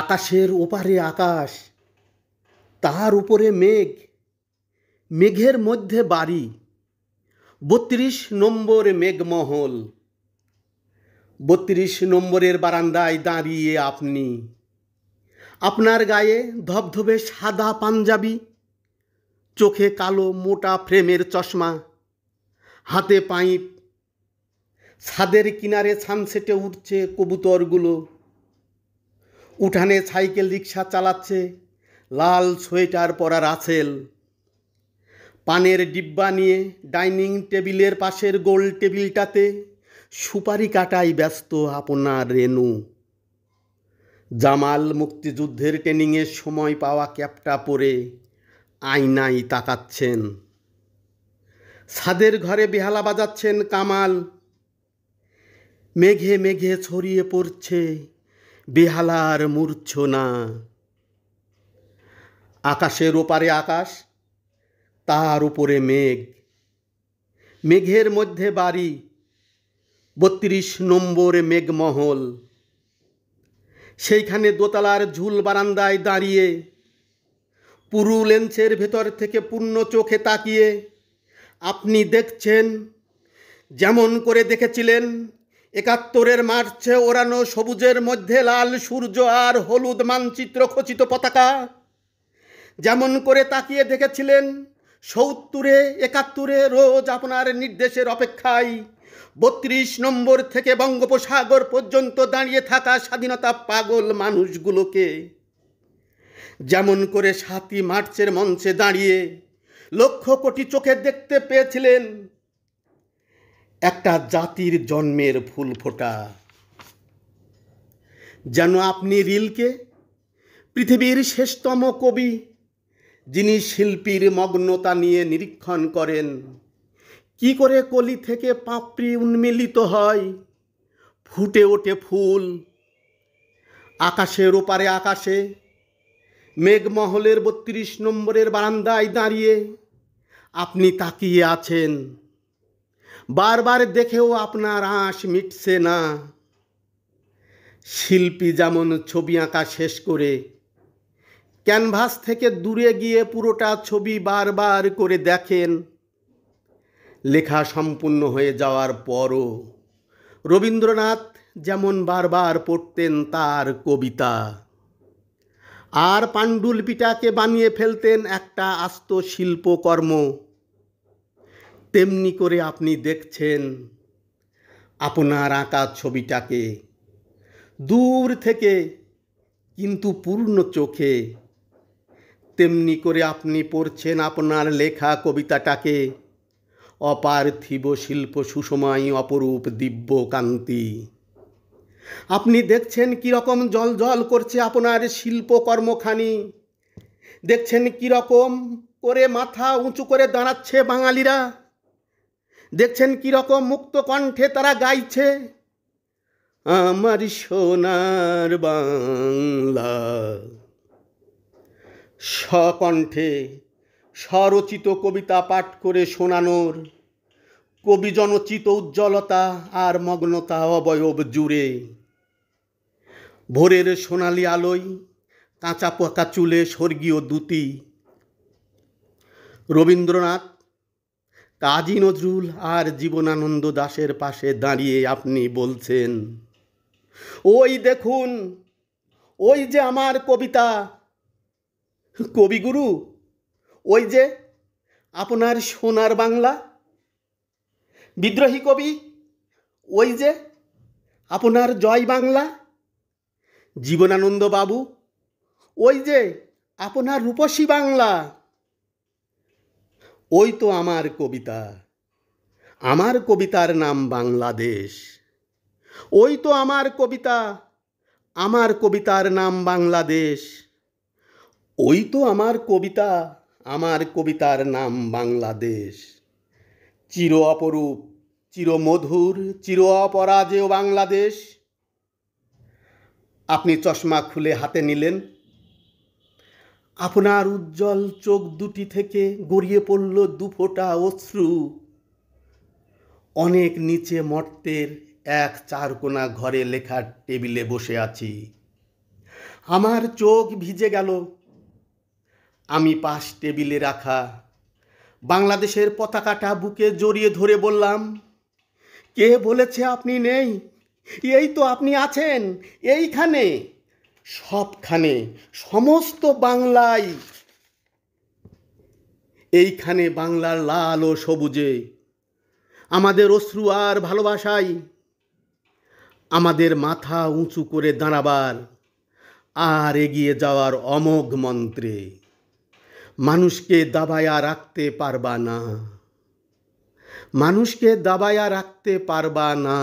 আকাশের ওপারে আকাশ তার উপরে মেঘ মেঘের মধ্যে বাড়ি বত্রিশ নম্বর মেঘমহল বত্রিশ নম্বরের বারান্দায় দাঁড়িয়ে আপনি আপনার গায়ে ধবধবে সাদা পাঞ্জাবি চোখে কালো মোটা ফ্রেমের চশমা হাতে পাইপ ছাদের কিনারে সানসেটে উঠছে কবুতরগুলো উঠানে সাইকেল রিক্সা চালাচ্ছে লাল সোয়েটার পরা রাসেল পানের ডিব্বা নিয়ে ডাইনিং টেবিলের পাশের গোল টেবিলটাতে সুপারি কাটাই ব্যস্ত আপনার রেনু জামাল মুক্তিযুদ্ধের ট্রেনিংয়ের সময় পাওয়া ক্যাপটা পরে আয়নাই তাকাচ্ছেন ছাদের ঘরে বেহালা বাজাচ্ছেন কামাল মেঘে মেঘে ছড়িয়ে পড়ছে বেহালার মূর্ছনা আকাশের ওপারে আকাশ তার উপরে মেঘ মেঘের মধ্যে বাড়ি বত্রিশ নম্বর মেঘমহল সেইখানে দোতলার ঝুল বারান্দায় দাঁড়িয়ে পুরু লেন্সের ভেতর থেকে পূর্ণ চোখে তাকিয়ে আপনি দেখছেন যেমন করে দেখেছিলেন একাত্তরের মার্চে ওড়ানো সবুজের মধ্যে লাল সূর্য আর হলুদ মানচিত্র খচিত পতাকা যেমন করে তাকিয়ে দেখেছিলেন সত্তরে একাত্তরে রোজ আপনার নির্দেশের অপেক্ষায় বত্রিশ নম্বর থেকে বঙ্গোপসাগর পর্যন্ত দাঁড়িয়ে থাকা স্বাধীনতা পাগল মানুষগুলোকে যেমন করে সাতই মার্চের মঞ্চে দাঁড়িয়ে লক্ষ কোটি চোখে দেখতে পেয়েছিলেন একটা জাতির জন্মের ফুল ফোটা যেন আপনি রিলকে পৃথিবীর শ্রেষ্ঠতম কবি যিনি শিল্পীর মগ্নতা নিয়ে নিরীক্ষণ করেন কি করে কলি থেকে পাপড়ি উন্মিলিত হয় ফুটে ওঠে ফুল আকাশের ওপারে আকাশে মেঘমহলের বত্রিশ নম্বরের বারান্দায় দাঁড়িয়ে আপনি তাকিয়ে আছেন বারবার দেখেও আপনার আঁশ মিটছে না শিল্পী যেমন ছবি আঁকা শেষ করে ক্যানভাস থেকে দূরে গিয়ে পুরোটা ছবি বারবার করে দেখেন লেখা সম্পূর্ণ হয়ে যাওয়ার পরও রবীন্দ্রনাথ যেমন বারবার পড়তেন তার কবিতা আর পাণ্ডুলিপিটাকে বানিয়ে ফেলতেন একটা আস্ত শিল্পকর্ম তেমনি করে আপনি দেখছেন আপনার আঁকা ছবিটাকে দূর থেকে কিন্তু পূর্ণ চোখে তেমনি করে আপনি পড়ছেন আপনার লেখা কবিতাটাকে অপার্থিব শিল্প সুষমাই অপরূপ দিব্য কান্তি আপনি দেখছেন কীরকম জল জল করছে আপনার শিল্পকর্মখানি দেখছেন কীরকম করে মাথা উঁচু করে দাঁড়াচ্ছে বাঙালিরা দেখছেন কীরকম মুক্ত কণ্ঠে তারা গাইছে আমার সোনার বাংলা স্বকণ্ঠে স্বরচিত কবিতা পাঠ করে শোনানোর কবিজনচিত উজ্জ্বলতা আর মগ্নতা অবয়ব জুড়ে ভোরের সোনালি আলোয় কাঁচা পাকা চুলে স্বর্গীয় দূতি রবীন্দ্রনাথ কাজী নজরুল আর জীবনানন্দ দাসের পাশে দাঁড়িয়ে আপনি বলছেন ওই দেখুন ওই যে আমার কবিতা কবিগুরু ওই যে আপনার সোনার বাংলা বিদ্রোহী কবি ওই যে আপনার জয় বাংলা জীবনানন্দ বাবু ওই যে আপনার রূপসী বাংলা ওই তো আমার কবিতা আমার কবিতার নাম বাংলাদেশ ওই তো আমার কবিতা আমার কবিতার নাম বাংলাদেশ ওই তো আমার কবিতা আমার কবিতার নাম বাংলাদেশ চির অপরূপ চির মধুর চির অপরাজেয় বাংলাদেশ আপনি চশমা খুলে হাতে নিলেন আপনার উজ্জ্বল চোখ দুটি থেকে গড়িয়ে পড়ল দুফোটা অশ্রু অনেক নিচে মর্তের এক চারকোনা ঘরে লেখার টেবিলে বসে আছি আমার চোখ ভিজে গেল আমি পাশ টেবিলে রাখা বাংলাদেশের পতাকাটা বুকে জড়িয়ে ধরে বললাম কে বলেছে আপনি নেই এই তো আপনি আছেন এইখানে সবখানে সমস্ত বাংলায় এইখানে বাংলার লাল ও সবুজে আমাদের অশ্রু আর ভালোবাসাই আমাদের মাথা উঁচু করে দাঁড়াবার আর এগিয়ে যাওয়ার অমোঘ মন্ত্রে মানুষকে দাবায়া রাখতে পারবা না মানুষকে দাবায়া রাখতে পারবা না